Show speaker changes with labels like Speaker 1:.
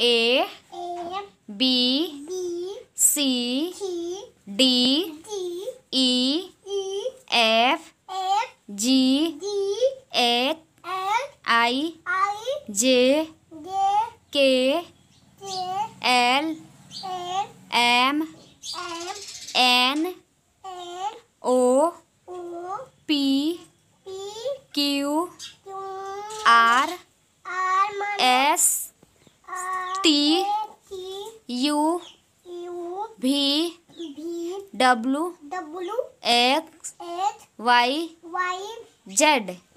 Speaker 1: A B C D E F G H I J K L M N O P Q R T U V W W X H Y Y
Speaker 2: Z